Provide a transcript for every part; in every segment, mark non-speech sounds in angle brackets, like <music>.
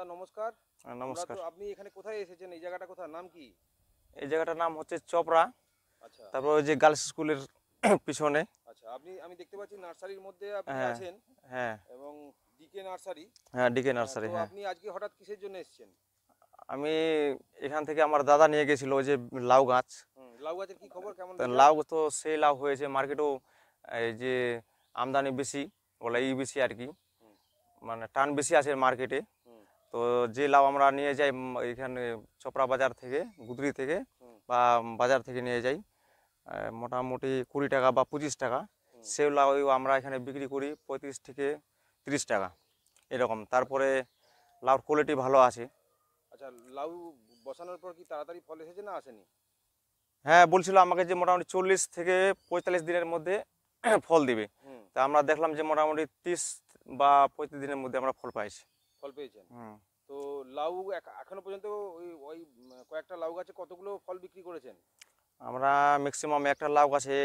দাদা নমস্কার হ্যাঁ, নমস্কার আপনি এখানে কোথায় এসেছেন এই জায়গাটা কোথায় নাম কি এই জায়গাটার নাম হচ্ছে চপড়া আচ্ছা তারপর ওই যে গার্লস স্কুলের <clears throat> পিছনে আচ্ছা আপনি আমি দেখতে পাচ্ছি নার্সারির মধ্যে আপনি হ্যাঁ, আছেন হ্যাঁ এবং ডিকে নার্সারি হ্যাঁ ডিকে নার্সারি হ্যাঁ আপনি আজকে হঠাৎ কিসের জন্য এসেছেন আমি এখান থেকে আমার দাদা নিয়ে গেছিল ওই যে লাউ গাছ লাউ গাছের কি খবর কেমন লাউ তো সেই লাউ হয়েছে মার্কেটেও এই যে আমদানি বেশি বলে ই বেশি আর কি মানে টান বেশি আছে মার্কেটে তো যে লাউ আমরা নিয়ে যাই এখানে চপড়া বাজার থেকে গুদরি থেকে বা বাজার থেকে নিয়ে যাই মোটামুটি কুড়ি টাকা বা পঁচিশ টাকা সেও লাউ আমরা এখানে বিক্রি করি পঁয়ত্রিশ থেকে ত্রিশ টাকা এরকম তারপরে লাউর কোয়ালিটি ভালো আছে আচ্ছা লাউ বসানোর পর কি তাড়াতাড়ি ফল এসেছে না আসেনি হ্যাঁ বলছিল আমাকে যে মোটামুটি চল্লিশ থেকে পঁয়তাল্লিশ দিনের মধ্যে <clears throat> ফল দিবে তা আমরা দেখলাম যে মোটামুটি তিরিশ বা পঁয়ত্রিশ দিনের মধ্যে আমরা ফল পাইছি ফল পেয়েছেন হুম লাউ এখনো পর্যন্ত ওই ওই কয়েকটা লাউ গাছে কতগুলো ফল বিক্রি করেছেন আমরা ম্যাক্সিমাম একটা লাউ গাছে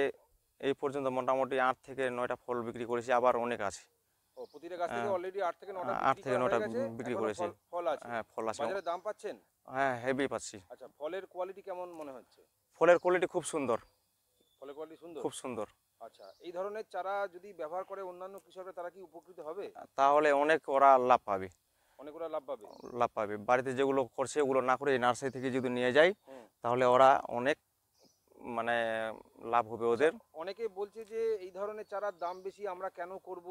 এই পর্যন্ত মোটামুটি আট থেকে নয়টা ফল বিক্রি করেছি আবার অনেক আছে ও প্রতিটা গাছ থেকে অলরেডি হ্যাঁ। থেকে হ্যাঁ, থেকে বিক্রি ফল আছে হ্যাঁ ফল আছে দাম পাচ্ছেন হ্যাঁ হেভি পাচ্ছি আচ্ছা ফলের কোয়ালিটি কেমন মনে হচ্ছে ফলের কোয়ালিটি খুব সুন্দর ফলের কোয়ালিটি সুন্দর খুব সুন্দর আচ্ছা এই ধরনের চারা যদি ব্যবহার করে অন্যান্য কৃষকরা তারা কি উপকৃত হবে তাহলে অনেক ওরা লাভ পাবে অনেকগুলো লাভ পাবে লাভ পাবে বাড়িতে যেগুলো করছে ওগুলো না করে নার্সারি থেকে যদি নিয়ে যায় তাহলে ওরা অনেক মানে লাভ হবে ওদের অনেকে বলছে যে এই ধরনের চারার দাম বেশি আমরা কেন করব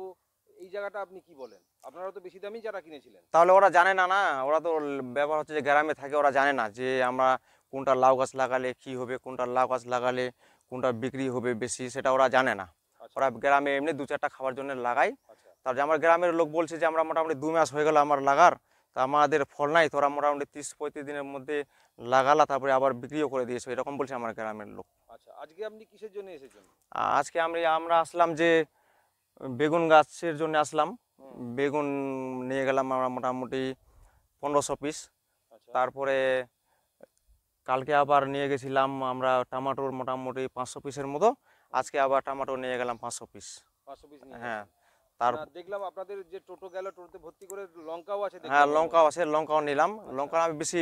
এই জায়গাটা আপনি কি বলেন আপনারা তো বেশি দামি চারা কিনেছিলেন তাহলে ওরা জানে না না ওরা তো ব্যবহার হচ্ছে যে গ্রামে থাকে ওরা জানে না যে আমরা কোনটা লাউ গাছ লাগালে কি হবে কোনটা লাউ গাছ লাগালে কোনটা বিক্রি হবে বেশি সেটা ওরা জানে না আচ্ছা। ওরা গ্রামে এমনি দু চারটা খাওয়ার জন্য লাগায় আচ্ছা। তার আমার গ্রামের লোক বলছে যে আমরা মোটামুটি দু মাস হয়ে গেল আমার লাগার তা আমাদের ফল নাই তোরা মোটামুটি তিরিশ পঁয়ত্রিশ দিনের মধ্যে লাগালা তারপরে আবার বিক্রিও করে দিয়েছে এরকম বলছে আমার গ্রামের লোক আচ্ছা আজকে আপনি কিসের জন্য এসেছেন আজকে আমি আমরা আসলাম যে বেগুন গাছের জন্য আসলাম বেগুন নিয়ে গেলাম আমরা মোটামুটি পনেরোশো পিস আচ্ছা। তারপরে কালকে আবার নিয়ে গেছিলাম আমরা টমাটোর মোটামুটি পাঁচশো পিসের মতো আজকে আবার টমাটো নিয়ে গেলাম পাঁচশো পিস হ্যাঁ দেখলাম আপনাদের যে টোটো টোটোতে ভর্তি করে লঙ্কাও আছে হ্যাঁ, লঙ্কাও আছে লঙ্কাও নিলাম লঙ্কা আমি বেশি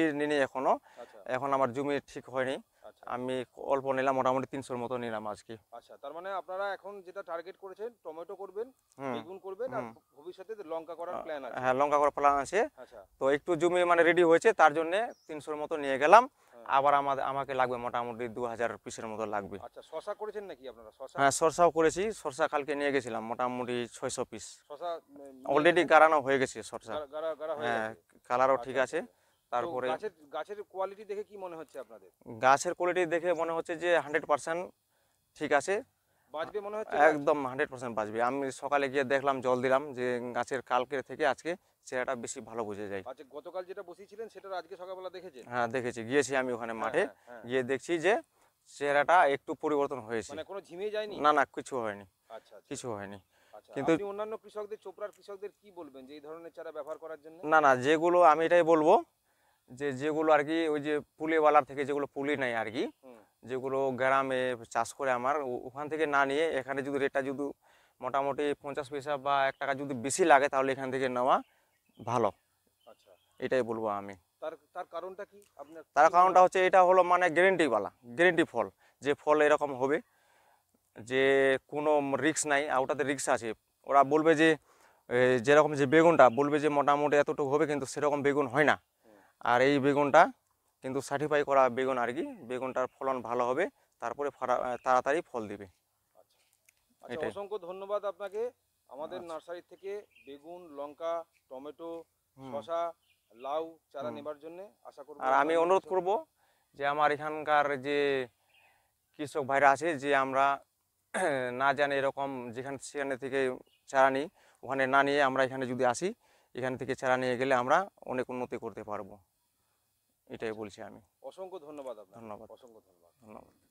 আচ্ছা। এখন আমার জমি ঠিক হয়নি আচ্ছা। আমি অল্প নিলাম মোটামুটি তিনশোর মতো নিলাম আজকে আচ্ছা তার মানে আপনারা এখন যেটা টার্গেট করেছেন টমেটো করবেন বেগুন করবেন ভবিষ্যতে লঙ্কা করার প্ল্যান হ্যাঁ লঙ্কা করার প্ল্যান আছে আচ্ছা। তো একটু জমি মানে রেডি হয়েছে তার জন্য তিনশোর মতো নিয়ে গেলাম আবার আমাদের আমাকে লাগবে মোটামুটি দু হাজার পিসের মতো লাগবে আচ্ছা শশা করেছেন নাকি আপনারা হ্যাঁ সরষাও করেছি সরষা কালকে নিয়ে গেছিলাম মোটামুটি ছয়শো পিস শসা অলরেডি গাড়ানো হয়ে গেছে সরষা হ্যাঁ কালারও আচ্ছা, ঠিক আচ্ছা। আছে তারপরে গাছের গাছের কোয়ালিটি দেখে কি মনে হচ্ছে আপনাদের গাছের কোয়ালিটি দেখে মনে হচ্ছে যে হান্ড্রেড পার্সেন্ট ঠিক আছে বাঁচবে মনে হচ্ছে একদম হান্ড্রেড পার্সেন্ট বাঁচবে আমি সকালে গিয়ে দেখলাম জল দিলাম যে গাছের কালকে থেকে আজকে চেহারাটা বেশি ভালো বুঝে যায় আচ্ছা গতকাল যেটা বসিয়েছিলেন সেটা আজকে সকালবেলা দেখেছি হ্যাঁ দেখেছি গিয়েছি আমি ওখানে হ্যাঁ, মাঠে হ্যাঁ, হ্যাঁ। গিয়ে দেখছি যে চেহারাটা একটু পরিবর্তন হয়েছে মানে কোনো ঝিমে যায়নি না না কিছু হয়নি আচ্ছা, আচ্ছা। কিছু হয়নি আচ্ছা, কিন্তু অন্যান্য কৃষকদের চোপড়ার কৃষকদের কি বলবেন যে এই ধরনের চারা ব্যবহার করার জন্য না না যেগুলো আমি এটাই বলবো যে যেগুলো আর কি ওই যে পুলিওয়ালার থেকে যেগুলো পুলি নেয় আর কি যেগুলো গ্রামে চাষ করে আমার ওখান থেকে না নিয়ে এখানে যদি রেটটা যদি মোটামুটি পঞ্চাশ পয়সা বা এক টাকা যদি বেশি লাগে তাহলে এখান থেকে নেওয়া ভালো আচ্ছা এটাই বলবো আমি তার তার কারণটা কি আপনার তার কারণটা হচ্ছে এটা হলো মানে গ্যারেন্টিওয়ালা গ্যারেন্টি ফল যে ফল এরকম হবে যে কোনো রিক্স নাই আর ওটাতে রিক্স আছে ওরা বলবে যে যেরকম যে বেগুনটা বলবে যে মোটামুটি এতটুকু হবে কিন্তু সেরকম বেগুন হয় না আর এই বেগুনটা কিন্তু সার্টিফাই করা বেগুন আর কি বেগুনটার ফলন ভালো হবে তারপরে তাড়াতাড়ি ফল দিবে আচ্ছা। আচ্ছা, অসংখ্য ধন্যবাদ আপনাকে আমাদের আচ্ছা। নার্সারি থেকে বেগুন লঙ্কা টমেটো শশা লাউ চারা নেবার জন্য আশা করব আর আমি অনুরোধ করব যে আমার এখানকার যে কৃষক ভাইরা আছে যে আমরা <clears throat> না জানি এরকম যেখান সেখানে থেকে চারা নিই ওখানে না নিয়ে আমরা এখানে যদি আসি এখান থেকে চারা নিয়ে গেলে আমরা অনেক উন্নতি করতে পারবো এটাই বলছি আমি অসংখ্য ধন্যবাদ ধন্যবাদ অসংখ্য ধন্যবাদ ধন্যবাদ